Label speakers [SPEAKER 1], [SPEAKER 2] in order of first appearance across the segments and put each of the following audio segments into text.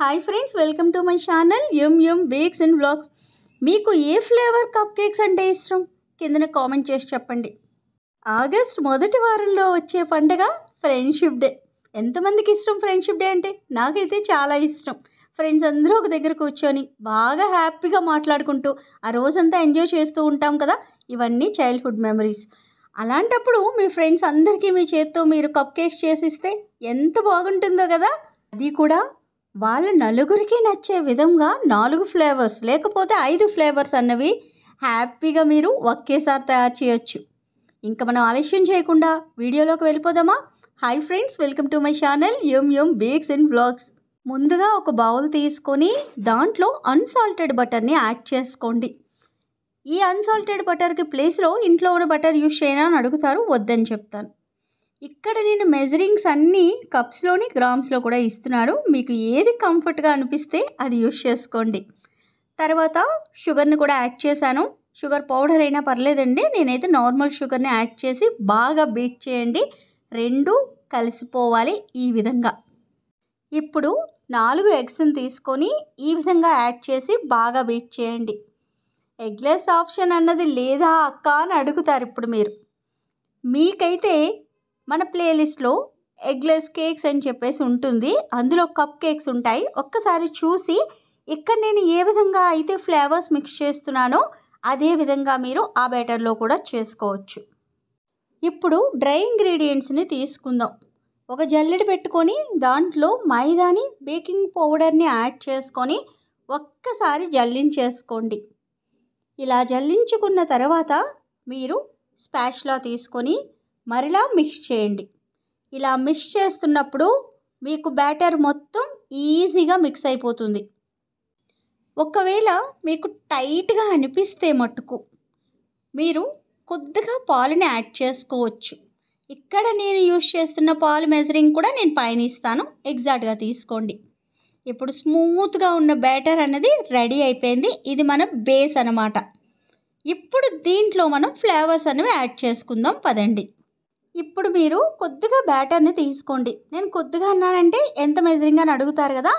[SPEAKER 1] hi friends welcome to my channel M M bakes and blogs మీకు ఏ flavour cup cakes అంటే ఇష్టం కిందన కామెంట్ చేసి చెప్పండి ఆగస్ట్ మొదటి వారంలో వచ్చే పండుగ ఫ్రెండ్షిప్ డే ఎంతమందికి ఇష్టం ఫ్రెండ్షిప్ డే అంటే నాకైతే చాలా ఇష్టం ఫ్రెండ్స్ అందరూ ఒక దగ్గర కూర్చొని బాగా హ్యాపీగా మాట్లాడుకుంటూ ఆ రోజంతా ఎంజాయ్ చేస్తూ ఉంటాం కదా ఇవన్నీ చైల్డ్హుడ్ మెమరీస్ అలాంటప్పుడు మీ ఫ్రెండ్స్ అందరికీ మీ చేత్తో మీరు కప్ కేక్స్ చేసిస్తే ఎంత బాగుంటుందో కదా అది కూడా వాళ్ళ నలుగురికి నచ్చే విధంగా నాలుగు ఫ్లేవర్స్ లేకపోతే ఐదు ఫ్లేవర్స్ అన్నవి హ్యాపీగా మీరు ఒకేసారి తయారు చేయొచ్చు ఇంకా మనం ఆలస్యం చేయకుండా వీడియోలోకి వెళ్ళిపోదామా hi friends welcome to my channel yum yum bakes and blogs ముందుగా ఒక బౌల్ తీసుకొని దాంట్లో అన్సాల్టెడ్ బటర్ని యాడ్ చేసుకోండి ఈ అన్సాల్టెడ్ బటర్కి ప్లేస్లో ఇంట్లో ఉన్న బటర్ యూజ్ చేయనా అని అడుగుతారు వద్దని చెప్తాను ఇక్కడ నేను మెజరింగ్స్ అన్నీ కప్స్లోని గ్రామ్స్లో కూడా ఇస్తున్నాడు మీకు ఏది కంఫర్ట్గా అనిపిస్తే అది యూస్ చేసుకోండి తర్వాత షుగర్ని కూడా యాడ్ చేశాను షుగర్ పౌడర్ అయినా పర్లేదండి నేనైతే నార్మల్ షుగర్ని యాడ్ చేసి బాగా బీట్ చేయండి రెండు కలిసిపోవాలి ఈ విధంగా ఇప్పుడు నాలుగు ఎగ్స్ని తీసుకొని ఈ విధంగా యాడ్ చేసి బాగా బీట్ చేయండి ఎగ్లెస్ ఆప్షన్ అన్నది లేదా అక్క అని అడుగుతారు ఇప్పుడు మీరు మీకైతే మన ప్లేలిస్ట్లో ఎగ్లెస్ కేక్స్ అని చెప్పేసి ఉంటుంది అందులో కప్ కేక్స్ ఉంటాయి ఒక్కసారి చూసి ఇక్కడ నేను ఏ విధంగా అయితే ఫ్లేవర్స్ మిక్స్ చేస్తున్నానో అదే విధంగా మీరు ఆ బ్యాటర్లో కూడా చేసుకోవచ్చు ఇప్పుడు డ్రై ఇంగ్రీడియంట్స్ని తీసుకుందాం ఒక జల్లెడ పెట్టుకొని దాంట్లో మైదాని బేకింగ్ పౌడర్ని యాడ్ చేసుకొని ఒక్కసారి జల్లించేసుకోండి ఇలా జల్లించుకున్న తర్వాత మీరు స్పాష్లా తీసుకొని మరలా మిక్స్ చేయండి ఇలా మిక్స్ చేస్తున్నప్పుడు మీకు బ్యాటర్ మొత్తం ఈజీగా మిక్స్ అయిపోతుంది ఒకవేళ మీకు టైట్గా అనిపిస్తే మట్టుకు మీరు కొద్దిగా పాలుని యాడ్ చేసుకోవచ్చు ఇక్కడ నేను యూజ్ చేస్తున్న పాలు మెజరింగ్ కూడా నేను పైన ఇస్తాను ఎగ్జాక్ట్గా తీసుకోండి ఇప్పుడు స్మూత్గా ఉన్న బ్యాటర్ అనేది రెడీ అయిపోయింది ఇది మన బేస్ అనమాట ఇప్పుడు దీంట్లో మనం ఫ్లేవర్స్ అనేవి యాడ్ చేసుకుందాం పదండి ఇప్పుడు మీరు కొద్దిగా బ్యాటర్ని తీసుకోండి నేను కొద్దిగా అన్నానంటే ఎంత మెజరింగ్ అని అడుగుతారు కదా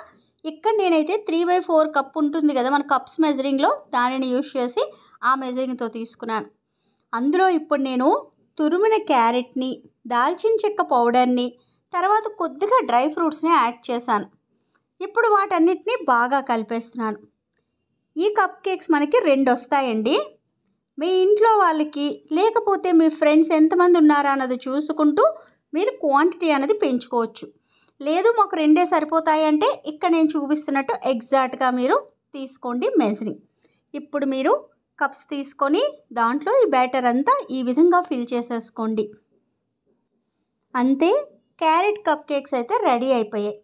[SPEAKER 1] ఇక్కడ నేనైతే త్రీ బై ఫోర్ కప్ ఉంటుంది కదా మన కప్స్ మెజరింగ్లో దానిని యూజ్ చేసి ఆ మెజరింగ్తో తీసుకున్నాను అందులో ఇప్పుడు నేను తురిమిన క్యారెట్ని దాల్చిన చెక్క పౌడర్ని తర్వాత కొద్దిగా డ్రై ఫ్రూట్స్ని యాడ్ చేశాను ఇప్పుడు వాటన్నిటిని బాగా కలిపేస్తున్నాను ఈ కప్ కేక్స్ మనకి రెండు వస్తాయండి మీ ఇంట్లో వాళ్ళకి లేకపోతే మీ ఫ్రెండ్స్ ఎంతమంది ఉన్నారా అన్నది చూసుకుంటూ మీరు క్వాంటిటీ అనేది పెంచుకోవచ్చు లేదు మాకు రెండే సరిపోతాయి అంటే ఇక్కడ నేను చూపిస్తున్నట్టు ఎగ్జాక్ట్గా మీరు తీసుకోండి మెజరింగ్ ఇప్పుడు మీరు కప్స్ తీసుకొని దాంట్లో ఈ బ్యాటర్ అంతా ఈ విధంగా ఫిల్ చేసేసుకోండి అంతే క్యారెట్ కప్ కేక్స్ అయితే రెడీ అయిపోయాయి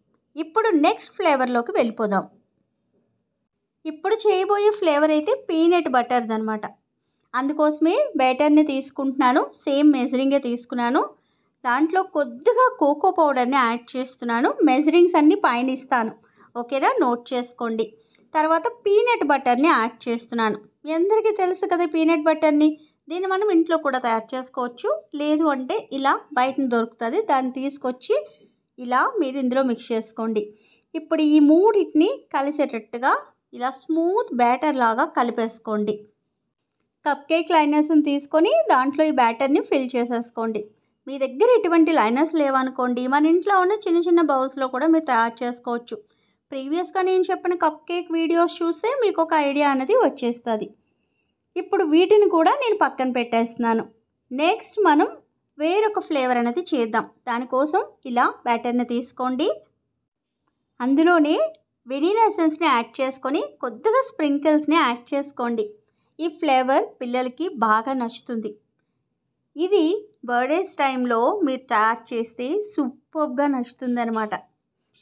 [SPEAKER 1] ఇప్పుడు నెక్స్ట్ ఫ్లేవర్లోకి వెళ్ళిపోదాం ఇప్పుడు చేయబోయే ఫ్లేవర్ అయితే పీనట్ బటర్ది అనమాట అందుకోసమే బ్యాటర్ని తీసుకుంటున్నాను సేమ్ మెజరింగే తీసుకున్నాను దాంట్లో కొద్దిగా కోకో పౌడర్ని యాడ్ చేస్తున్నాను మెజరింగ్స్ అన్నీ పైన ఇస్తాను ఓకేనా నోట్ చేసుకోండి తర్వాత పీనట్ బటర్ని యాడ్ చేస్తున్నాను మీ అందరికీ తెలుసు కదా పీనట్ బటర్ని దీన్ని మనం ఇంట్లో కూడా తయారు చేసుకోవచ్చు లేదు అంటే ఇలా బయట దొరుకుతుంది దాన్ని తీసుకొచ్చి ఇలా మీరు ఇందులో మిక్స్ చేసుకోండి ఇప్పుడు ఈ మూడింటిని కలిసేటట్టుగా ఇలా స్మూత్ బ్యాటర్ లాగా కలిపేసుకోండి కప్ కేక్ లైనర్స్ని తీసుకొని దాంట్లో ఈ బ్యాటర్ని ఫిల్ చేసేసుకోండి మీ దగ్గర ఎటువంటి లైనర్స్ లేవనుకోండి మన ఇంట్లో ఉన్న చిన్న చిన్న బౌల్స్లో కూడా మీరు తయారు చేసుకోవచ్చు ప్రీవియస్గా నేను చెప్పిన కప్ కేక్ వీడియోస్ చూస్తే మీకు ఒక ఐడియా అనేది వచ్చేస్తుంది ఇప్పుడు వీటిని కూడా నేను పక్కన పెట్టేస్తున్నాను నెక్స్ట్ మనం వేరొక ఫ్లేవర్ అనేది చేద్దాం దానికోసం ఇలా బ్యాటర్ని తీసుకోండి అందులోనే వెనీలా ఎసెన్స్ని యాడ్ చేసుకొని కొద్దిగా స్ప్రింకిల్స్ని యాడ్ చేసుకోండి ఈ ఫ్లేవర్ పిల్లలకి బాగా నచ్చుతుంది ఇది బర్త్డేస్ టైంలో మీరు తయారు చేస్తే సూపర్గా నచ్చుతుందనమాట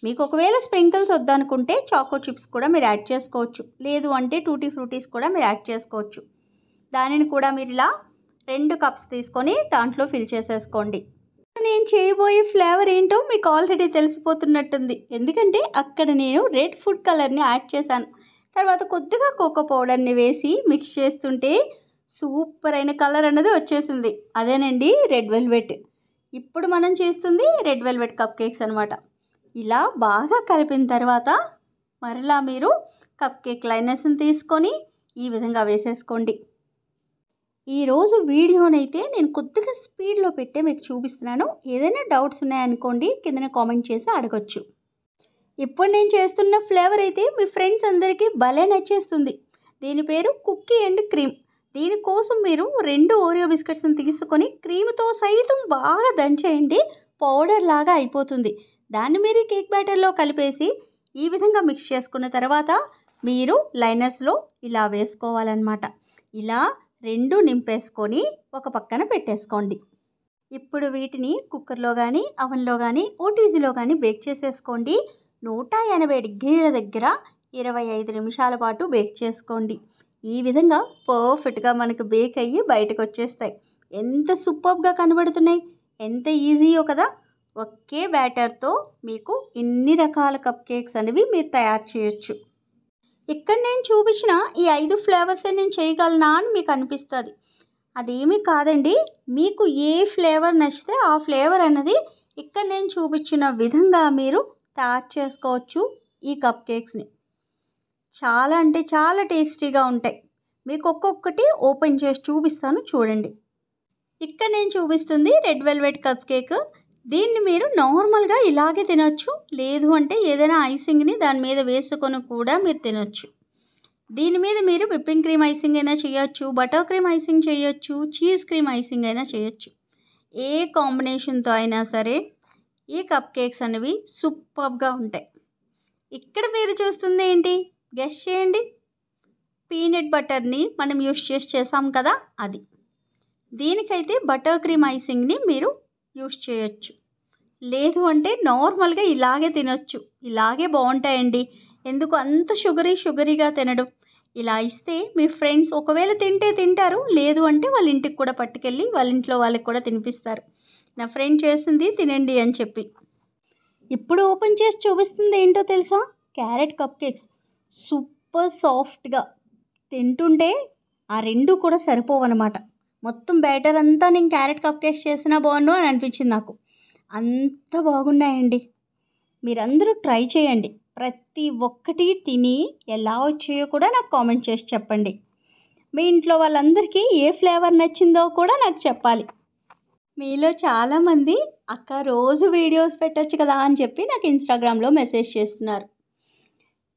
[SPEAKER 1] మీకు ఒకవేళ స్ప్రింకిల్స్ వద్దనుకుంటే చాకో చిప్స్ కూడా మీరు యాడ్ చేసుకోవచ్చు లేదు అంటే టూటీ ఫ్రూటీస్ కూడా మీరు యాడ్ చేసుకోవచ్చు దానిని కూడా మీరు ఇలా రెండు కప్స్ తీసుకొని దాంట్లో ఫిల్ చేసేసుకోండి నేను చేయబోయే ఫ్లేవర్ ఏంటో మీకు ఆల్రెడీ తెలిసిపోతున్నట్టుంది ఎందుకంటే అక్కడ నేను రెడ్ ఫుడ్ కలర్ని యాడ్ చేశాను తర్వాత కొద్దిగా కోకో పౌడర్ని వేసి మిక్స్ చేస్తుంటే సూపర్ అయిన కలర్ అన్నది వచ్చేసింది అదేనండి రెడ్ వెల్వెట్ ఇప్పుడు మనం చేస్తుంది రెడ్ వెల్వెట్ కప్ కేక్స్ అనమాట ఇలా బాగా కలిపిన తర్వాత మరలా మీరు కప్ కేక్ లైనర్స్ని తీసుకొని ఈ విధంగా వేసేసుకోండి ఈరోజు వీడియోనైతే నేను కొద్దిగా స్పీడ్లో పెట్టే మీకు చూపిస్తున్నాను ఏదైనా డౌట్స్ ఉన్నాయనుకోండి కిందన కామెంట్ చేసి అడగచ్చు ఇప్పుడు నేను చేస్తున్న ఫ్లేవర్ అయితే మీ ఫ్రెండ్స్ అందరికీ భలే నచ్చేస్తుంది దీని పేరు కుక్కీ అండ్ క్రీమ్ దీనికోసం మీరు రెండు ఓరియో బిస్కెట్స్ని తీసుకొని క్రీమ్తో సైతం బాగా దంచేయండి పౌడర్ లాగా అయిపోతుంది దాన్ని మీరు కేక్ బ్యాటర్లో కలిపేసి ఈ విధంగా మిక్స్ చేసుకున్న తర్వాత మీరు లైనర్స్లో ఇలా వేసుకోవాలన్నమాట ఇలా రెండు నింపేసుకొని ఒక పక్కన పెట్టేసుకోండి ఇప్పుడు వీటిని కుక్కర్లో కానీ అవన్లో కానీ ఓటీజీలో కానీ బేక్ చేసేసుకోండి నూట ఎనభై డిగ్రీల దగ్గర ఇరవై ఐదు నిమిషాల పాటు బేక్ చేసుకోండి ఈ విధంగా పర్ఫెక్ట్గా మనకు బేక్ అయ్యి బయటకు వచ్చేస్తాయి ఎంత సూపర్గా కనబడుతున్నాయి ఎంత ఈజీయో కదా ఒకే బ్యాటర్తో మీకు ఇన్ని రకాల కప్ కేక్స్ అనేవి మీరు తయారు చేయొచ్చు ఇక్కడ నేను చూపించిన ఈ ఐదు ఫ్లేవర్స్ నేను చేయగలనా అని మీకు అనిపిస్తుంది అదేమీ కాదండి మీకు ఏ ఫ్లేవర్ నచ్చితే ఆ ఫ్లేవర్ అనేది ఇక్కడ నేను చూపించిన విధంగా మీరు తయారు చేసుకోవచ్చు ఈ కప్ కేక్స్ని చాలా అంటే చాలా టేస్టీగా ఉంటాయి మీకు ఒక్కొక్కటి ఓపెన్ చేసి చూపిస్తాను చూడండి ఇక్కడ నేను చూపిస్తుంది రెడ్ వెల్వెట్ కప్ కేక్ దీన్ని మీరు నార్మల్గా ఇలాగే తినొచ్చు లేదు అంటే ఏదైనా ఐసింగ్ని దాని మీద వేసుకొని కూడా మీరు తినొచ్చు దీని మీద మీరు విప్పింగ్ క్రీమ్ ఐసింగ్ అయినా చేయొచ్చు బటర్ క్రీమ్ ఐసింగ్ చేయొచ్చు చీజ్ క్రీమ్ ఐసింగ్ అయినా చేయొచ్చు ఏ కాంబినేషన్తో అయినా సరే ఈ కప్ కేక్స్ అనేవి సూపర్గా ఉంటాయి ఇక్కడ మీరు చూస్తుంది ఏంటి గెస్ చేయండి పీనట్ బటర్ని మనం యూస్ చేసి చేసాం కదా అది దీనికైతే బటర్ క్రీమ్ ఐసింగ్ని మీరు యూస్ చేయొచ్చు లేదు అంటే నార్మల్గా ఇలాగే తినొచ్చు ఇలాగే బాగుంటాయండి ఎందుకు అంత షుగరీ షుగరీగా తినడం ఇలా ఇస్తే మీ ఫ్రెండ్స్ ఒకవేళ తింటే తింటారు లేదు అంటే వాళ్ళ ఇంటికి కూడా పట్టుకెళ్ళి వాళ్ళ ఇంట్లో వాళ్ళకి కూడా తినిపిస్తారు నా ఫ్రెండ్ చేసింది తినండి అని చెప్పి ఇప్పుడు ఓపెన్ చేసి చూపిస్తుంది ఏంటో తెలుసా క్యారెట్ కప్ కేక్స్ సూపర్ సాఫ్ట్గా తింటుంటే ఆ రెండు కూడా సరిపోవన్నమాట మొత్తం బ్యాటర్ అంతా నేను క్యారెట్ కప్ కేక్స్ చేసినా బాగుండు అని అనిపించింది నాకు అంత బాగున్నాయండి మీరందరూ ట్రై చేయండి ప్రతి ఒక్కటి తిని ఎలా వచ్చాయో కూడా నాకు కామెంట్ చేసి చెప్పండి మీ ఇంట్లో వాళ్ళందరికీ ఏ ఫ్లేవర్ నచ్చిందో కూడా నాకు చెప్పాలి మీలో చాలామంది అక్క రోజు వీడియోస్ పెట్టచ్చు కదా అని చెప్పి నాకు ఇన్స్టాగ్రామ్లో మెసేజ్ చేస్తున్నారు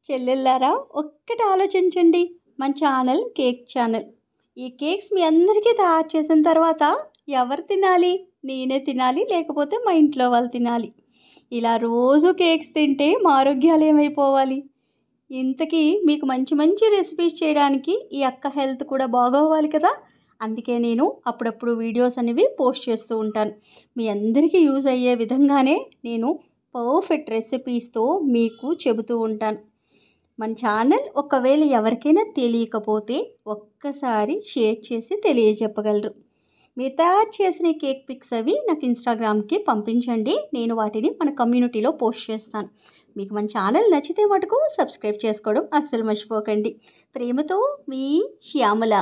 [SPEAKER 1] చెల్లెళ్ళారా ఒక్కటి ఆలోచించండి మన ఛానల్ కేక్ ఛానల్ ఈ కేక్స్ మీ అందరికీ తయారు చేసిన తర్వాత ఎవరు తినాలి నేనే తినాలి లేకపోతే మా ఇంట్లో వాళ్ళు తినాలి ఇలా రోజు కేక్స్ తింటే మా ఆరోగ్యాలు ఏమైపోవాలి ఇంతకీ మీకు మంచి మంచి రెసిపీస్ చేయడానికి ఈ అక్క హెల్త్ కూడా బాగోవాలి కదా అందుకే నేను అప్పుడప్పుడు వీడియోస్ అనేవి పోస్ట్ చేస్తూ ఉంటాను మీ అందరికీ యూజ్ అయ్యే విధంగానే నేను పర్ఫెక్ట్ రెసిపీస్తో మీకు చెబుతూ ఉంటాను మన ఛానల్ ఒకవేళ ఎవరికైనా తెలియకపోతే ఒక్కసారి షేర్ చేసి తెలియజెప్పగలరు మీరు తయారు చేసిన కేక్ పిక్స్ అవి నాకు ఇన్స్టాగ్రామ్కి పంపించండి నేను వాటిని మన కమ్యూనిటీలో పోస్ట్ చేస్తాను మీకు మన ఛానల్ నచ్చితే మటుకు సబ్స్క్రైబ్ చేసుకోవడం అస్సలు మర్చిపోకండి ప్రేమతో మీ శ్యామల